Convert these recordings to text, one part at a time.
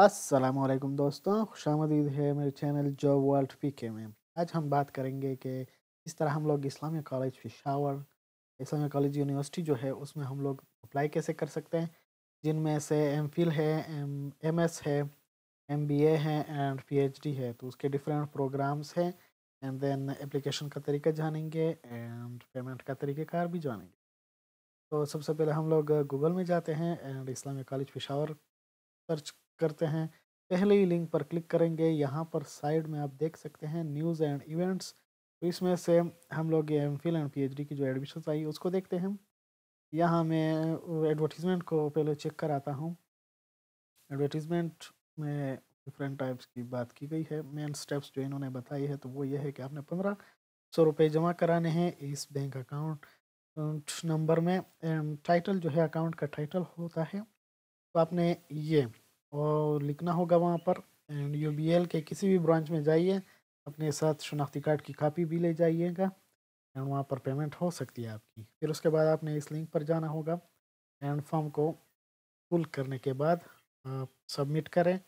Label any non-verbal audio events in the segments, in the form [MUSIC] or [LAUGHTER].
असलम दोस्तों खुश आमदीद है मेरे चैनल जॉब वर्ल्ड पी के में आज हम बात करेंगे कि इस तरह हम लोग Islamia college Peshawar Islamia college university जो है उसमें हम लोग अप्लाई कैसे कर सकते हैं जिनमें से एम फिल है एम एम एस है एम बी ए है एंड पी एच डी है तो उसके डिफरेंट प्रोग्राम्स हैं एंड देन एप्लीकेशन का तरीका जानेंगे एंड पेमेंट का तरीक़ेकार भी जानेंगे तो सबसे पहले हम लोग गूगल में जाते हैं and Islamia college Peshawar search करते हैं पहले ही लिंक पर क्लिक करेंगे यहाँ पर साइड में आप देख सकते हैं न्यूज़ एंड इवेंट्स तो इसमें से हम लोग ये एम फिल एंड पी की जो एडमिशन आई उसको देखते हैं यहाँ मैं एडवर्टीज़मेंट को पहले चेक कराता हूँ एडवर्टीज़मेंट में डिफरेंट टाइप्स की बात की गई है मेन स्टेप्स जो इन्होंने बताई है तो वो ये है कि आपने पंद्रह सौ रुपये जमा कराने हैं इस बैंक अकाउंट नंबर में टाइटल जो है अकाउंट का टाइटल होता है तो आपने ये और लिखना होगा वहाँ पर एंड यू बी एल के किसी भी ब्रांच में जाइए अपने साथ शनाख्ती कार्ड की कापी भी ले जाइएगा एंड वहाँ पर पेमेंट हो सकती है आपकी फिर उसके बाद आपने इस लिंक पर जाना होगा एंड फॉर्म को फुल करने के बाद आप सबमिट करें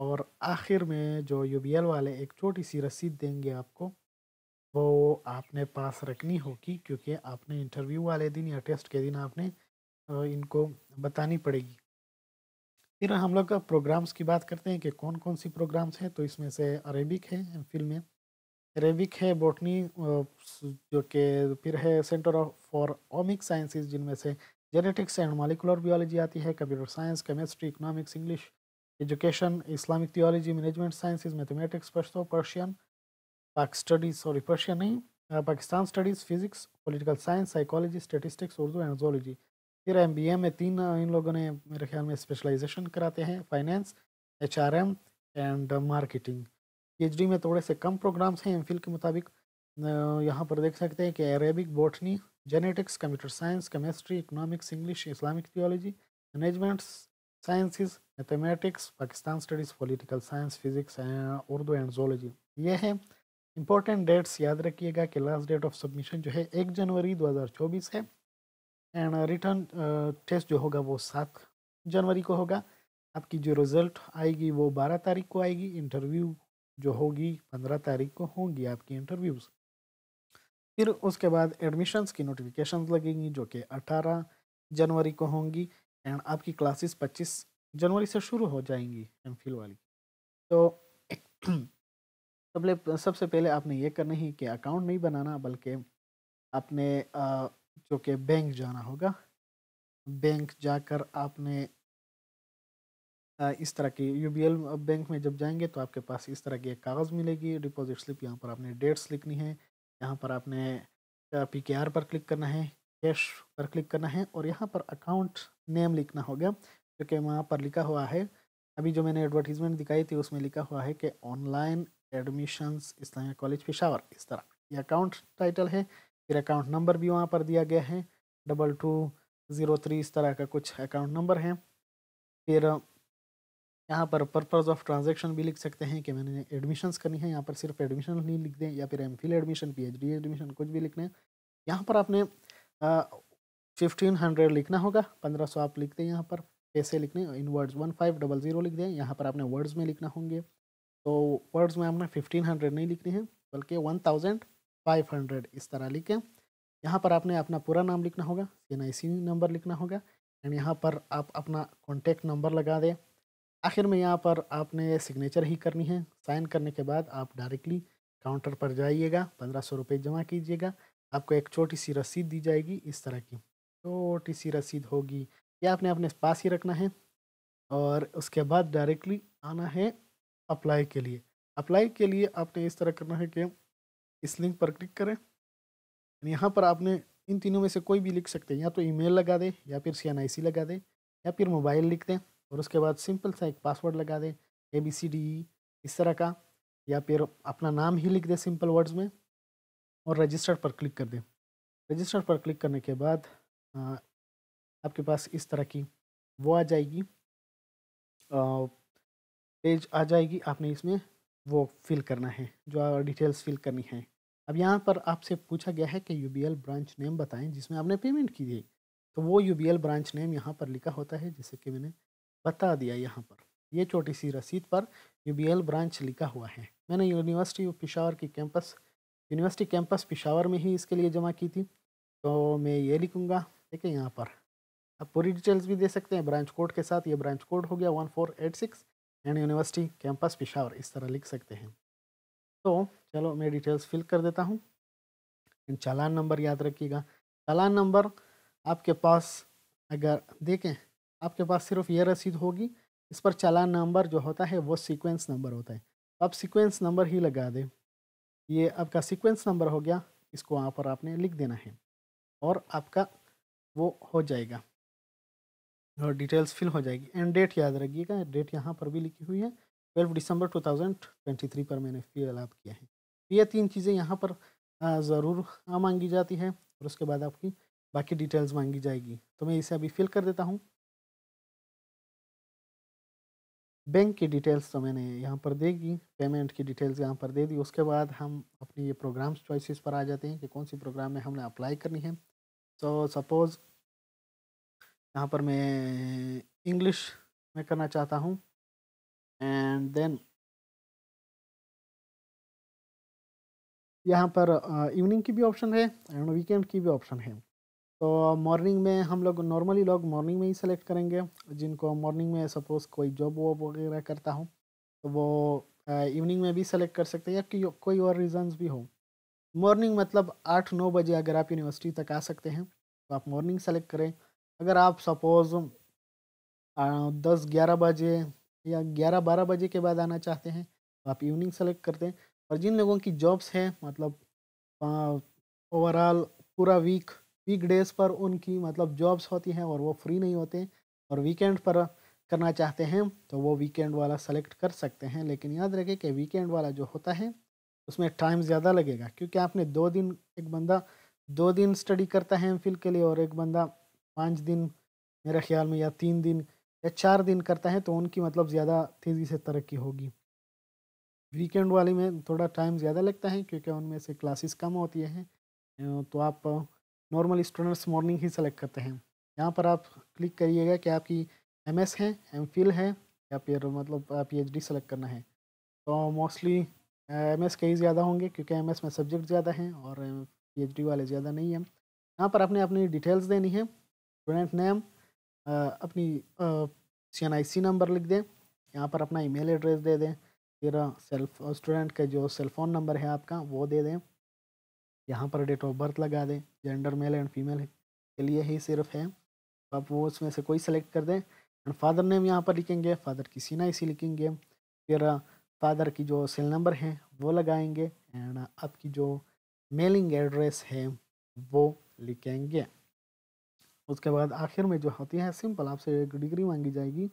और आखिर में जो यू बी एल वाले एक छोटी सी रसीद देंगे आपको वो आपने पास रखनी होगी क्योंकि आपने इंटरव्यू वाले दिन या टेस्ट के दिन आपने इनको बतानी पड़ेगी फिर हम लोग प्रोग्राम्स की बात करते हैं कि कौन कौन सी प्रोग्राम्स हैं तो इसमें से अरेबिक है एम में अरेबिक है बोटनी जो कि फिर है centre of for omic sciences जिनमें से जेनेटिक्स एंड मालिकुलर बायोलॉजी आती है computer science chemistry economics English education Islamic theology management sciences mathematics Pashto Persian Pak studies sorry Persian नहीं Pakistan studies physics political science psychology statistics Urdu and zoology फिर M B A में तीन इन लोगों ने मेरे ख्याल में स्पेशलाइजेशन कराते हैं finance H R M and marketing P H D में थोड़े से कम प्रोग्राम्स हैं एम फिल के मुताबिक यहाँ पर देख सकते हैं कि Arabic botany genetics computer science chemistry economics English Islamic theology management sciences mathematics Pakistan studies political science physics Urdu and zoology ये है इंपॉर्टेंट डेट्स याद रखिएगा कि लास्ट डेट ऑफ सबमिशन जो है एक जनवरी चौबीस है एंड रिटर्न टेस्ट जो होगा वो सात जनवरी को होगा आपकी जो रिज़ल्ट आएगी वो बारह तारीख को आएगी इंटरव्यू जो होगी पंद्रह तारीख को होंगी आपकी इंटरव्यूज़ फिर उसके बाद एडमिशन्स की नोटिफिकेशन लगेंगी जो कि अठारह जनवरी को होंगी एंड आपकी क्लासेस पच्चीस जनवरी से शुरू हो जाएंगी एम वाली तो [CLEARS THROAT] सबसे सबसे पहले आपने ये करना ही कि अकाउंट नहीं बनाना बल्कि आपने uh, जो कि बैंक जाना होगा बैंक जाकर आपने इस तरह की यू बैंक में जब जाएंगे तो आपके पास इस तरह की एक कागज़ मिलेगी डिपॉजिट स्लिप यहाँ पर आपने डेट्स लिखनी है यहाँ पर आपने पी के आर पर क्लिक करना है कैश पर क्लिक करना है और यहाँ पर अकाउंट नेम लिखना होगा क्योंकि वहाँ पर लिखा हुआ है अभी जो मैंने एडवर्टीज़मेंट दिखाई थी उसमें लिखा हुआ है कि online admissions Islamia college Peshawar इस तरह ये अकाउंट टाइटल है फिर अकाउंट नंबर भी वहाँ पर दिया गया है डबल टू ज़ीरो थ्री इस तरह का कुछ अकाउंट नंबर है फिर यहाँ पर पर्पज़ ऑफ ट्रांजेक्शन भी लिख सकते हैं कि मैंने एडमिशन्स करनी है यहाँ पर सिर्फ एडमिशन ही लिख दें या फिर M Phil admission P H D admission कुछ भी लिख लें यहाँ पर आपने फिफ्टीन हंड्रेड लिखना होगा पंद्रह सौ आप लिख दें यहाँ पर पैसे लिखने in words one five double zero लिख दें यहाँ पर आपने वर्ड्स में लिखना होंगे तो वर्ड्स में आपने फिफ्टीन हंड्रेड नहीं लिखनी है बल्कि वन थाउजेंड फाइव हंड्रेड इस तरह लिखें यहाँ पर आपने अपना पूरा नाम लिखना होगा सी नंबर लिखना होगा एंड यहाँ पर आप अपना कॉन्टेक्ट नंबर लगा दें आखिर में यहाँ पर आपने सिग्नेचर ही करनी है साइन करने के बाद आप डायरेक्टली काउंटर पर जाइएगा पंद्रह सौ रुपये जमा कीजिएगा आपको एक छोटी सी रसीद दी जाएगी इस तरह की छोटी सी रसीद होगी ये आपने अपने पास ही रखना है और उसके बाद डायरेक्टली आना है अप्लाई के लिए अप्लाई के लिए आपने इस तरह करना है कि इस लिंक पर क्लिक करें यहाँ पर आपने इन तीनों में से कोई भी लिख सकते हैं या तो ईमेल लगा दें या फिर सी लगा दें या फिर मोबाइल लिख दें और उसके बाद सिंपल सा एक पासवर्ड लगा दें A B C D E इस तरह का या फिर अपना नाम ही लिख दें सिंपल वर्ड्स में और रजिस्टर पर क्लिक कर दें रजिस्टर पर क्लिक करने के बाद आ, आपके पास इस तरह की वो आ जाएगी आ, पेज आ जाएगी आपने इसमें वो फिल करना है जो डिटेल्स फिल करनी है अब यहाँ पर आपसे पूछा गया है कि यू ब्रांच नेम बताएं जिसमें आपने पेमेंट की है तो वो यू ब्रांच नेम यहाँ पर लिखा होता है जैसे कि मैंने बता दिया यहाँ पर ये छोटी सी रसीद पर यू ब्रांच लिखा हुआ है मैंने यूनिवर्सिटी ऑफ पिशावर की कैंपस यूनिवर्सिटी कैंपस पिशावर में ही इसके लिए जमा की थी तो मैं ये लिखूँगा ठीक है यहाँ पर आप पूरी डिटेल्स भी दे सकते हैं ब्रांच कोड के साथ ये ब्रांच कोड हो गया one four eight six and university campus Peshawar इस तरह लिख सकते हैं तो चलो मैं डिटेल्स फिल कर देता हूँ चालान नंबर याद रखिएगा चालान नंबर आपके पास अगर देखें आपके पास सिर्फ ये रसीद होगी इस पर चालान नंबर जो होता है वो सीक्वेंस नंबर होता है आप सीक्वेंस नंबर ही लगा दें ये आपका सीक्वेंस नंबर हो गया इसको वहाँ पर आपने लिख देना है और आपका वो हो जाएगा और डिटेल्स फिल हो जाएगी एंड डेट याद रखिएगा डेट यहाँ पर भी लिखी हुई है ट्वेल्व दिसंबर थ्री पर मैंने फिल किया है ये तीन चीज़ें यहाँ पर ज़रूर मांगी जाती है और उसके बाद आपकी बाकी डिटेल्स मांगी जाएगी तो मैं इसे अभी फिल कर देता हूँ बैंक की डिटेल्स तो मैंने यहाँ पर दे दी पेमेंट की डिटेल्स यहाँ पर दे दी उसके बाद हम अपनी ये प्रोग्राम्स चॉइसेस पर आ जाते हैं कि कौन सी प्रोग्राम में हमने अप्लाई करनी है सो तो so, सपोज़ यहाँ पर मैं इंग्लिश में करना चाहता हूँ एंड देन यहाँ पर इवनिंग की भी ऑप्शन है एंड वीकेंड की भी ऑप्शन है तो मॉर्निंग में हम लोग नॉर्मली लोग मॉर्निंग में ही सेलेक्ट करेंगे जिनको मॉर्निंग में सपोज़ कोई जॉब वॉब वगैरह करता हो तो वो इवनिंग में भी सेलेक्ट कर सकते हैं या कि कोई और रीज़न्स भी हो मॉर्निंग मतलब आठ नौ बजे अगर आप यूनिवर्सिटी तक आ सकते हैं तो आप मॉर्निंग सेलेक्ट करें अगर आप सपोज़ दस ग्यारह बजे या ग्यारह बारह बजे के बाद आना चाहते हैं तो आप इवनिंग सेलेक्ट करते हैं और जिन लोगों की जॉब्स हैं मतलब ओवरऑल पूरा वीक वीक डेज पर उनकी मतलब जॉब्स होती हैं और वो फ्री नहीं होते और वीकेंड पर करना चाहते हैं तो वो वीकेंड वाला सेलेक्ट कर सकते हैं लेकिन याद रखें कि वीकेंड वाला जो होता है उसमें टाइम ज़्यादा लगेगा क्योंकि आपने दो दिन एक बंदा दो दिन स्टडी करता है एम के लिए और एक बंदा पाँच दिन मेरे ख्याल में या तीन दिन या चार दिन करता है तो उनकी मतलब ज़्यादा तेज़ी से तरक्की होगी वीकेंड वाली में थोड़ा टाइम ज़्यादा लगता है क्योंकि उनमें से क्लासेस कम होती हैं तो आप नॉर्मल स्टूडेंट्स मॉर्निंग ही सेलेक्ट करते हैं यहाँ पर आप क्लिक करिएगा कि आपकी एम एस है एम फिल है या फिर मतलब पी एच डी सेलेक्ट करना है तो मोस्टली एम एस के ही ज़्यादा होंगे क्योंकि एम एस में सब्जेक्ट ज़्यादा हैं और पी एच डी वाले ज़्यादा नहीं हैं यहाँ पर आपने अपनी डिटेल्स देनी है स्टूडेंट नेम अपनी सी एन आई सी नंबर लिख दें यहाँ पर अपना ईमेल एड्रेस दे दें फिर सेल्फ स्टूडेंट का जो सेल फ़ोन नंबर है आपका वो दे दें यहाँ पर डेट ऑफ बर्थ लगा दें जेंडर मेल एंड फीमेल के लिए ही सिर्फ है तो आप वो उसमें से कोई सेलेक्ट कर दें एंड फादर नेम यहाँ पर लिखेंगे फादर की सीना इसी लिखेंगे फिर फादर की जो सेल नंबर है वो लगाएंगे एंड आपकी जो मेलिंग एड्रेस है वो लिखेंगे उसके बाद आखिर में जो होती है सिंपल आपसे एक डिग्री मांगी जाएगी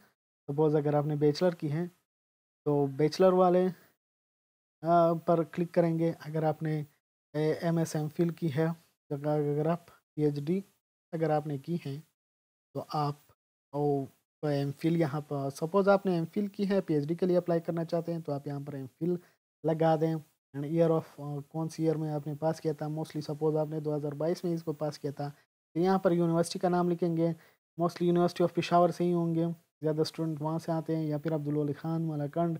सपोज़ अगर आपने बैचलर की है तो बैचलर वाले पर क्लिक करेंगे अगर आपने एम एस एम फिल की है अगर आप पीएचडी अगर आपने की है तो आप एम फिल तो यहाँ पर सपोज़ आपने एम फिल की है पीएचडी के लिए अप्लाई करना चाहते हैं तो आप यहाँ पर एम फिल लगा दें एंड ईयर ऑफ कौन सी ईयर में आपने पास किया था मोस्टली सपोज़ आपने 2022 में इसको पास किया था तो यहाँ पर यूनिवर्सिटी का नाम लिखेंगे मोस्टली यूनिवर्सिटी ऑफ पिशावर से ही होंगे ज़्यादा स्टूडेंट वहाँ से आते हैं या फिर अब्दुल खान मलाकंड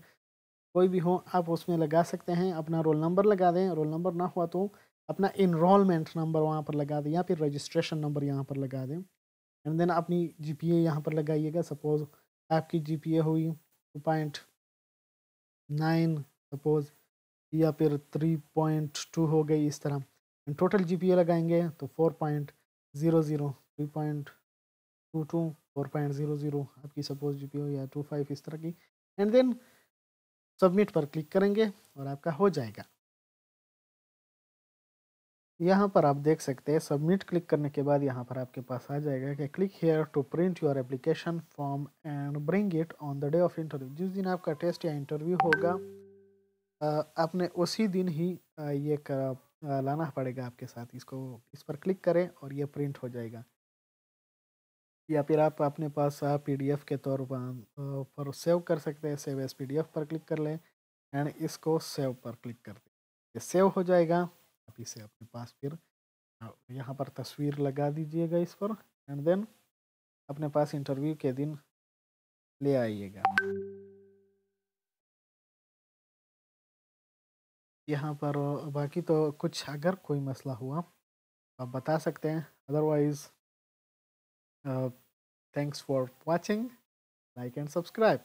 कोई भी हो आप उसमें लगा सकते हैं अपना रोल नंबर लगा दें रोल नंबर ना हुआ तो अपना इनरोलमेंट नंबर वहाँ पर लगा दें या फिर रजिस्ट्रेशन नंबर यहाँ पर लगा दें एंड देन अपनी जी पी ए यहाँ पर लगाइएगा सपोज़ आपकी जी पी ए हुई टू पॉइंट नाइन सपोज़ या फिर थ्री पॉइंट टू हो गई इस तरह and total G P A लगाएंगे तो four point zero zero three point two two four zero zero आपकी सपोज जीपीओ या टू फाइव इस तरह की एंड देन सबमिट पर क्लिक करेंगे और आपका हो जाएगा यहाँ पर आप देख सकते हैं सबमिट क्लिक करने के बाद यहाँ पर आपके पास आ जाएगा कि click here to print your application form and bring it on the day of interview जिस दिन आपका टेस्ट या इंटरव्यू होगा आपने उसी दिन ही ये कर लाना पड़ेगा आपके साथ इसको इस पर क्लिक करें और ये प्रिंट हो जाएगा या फिर आप अपने पास पीडीएफ के तौर पर सेव कर सकते हैं सेव एस पीडीएफ पर क्लिक कर लें एंड इसको सेव पर क्लिक कर दें ये सेव हो जाएगा आप इसे अपने पास फिर यहाँ पर तस्वीर लगा दीजिएगा इस पर एंड देन अपने पास इंटरव्यू के दिन ले आइएगा यहाँ पर बाकी तो कुछ अगर कोई मसला हुआ आप बता सकते हैं otherwise Uh, thanks for watching. Like and subscribe.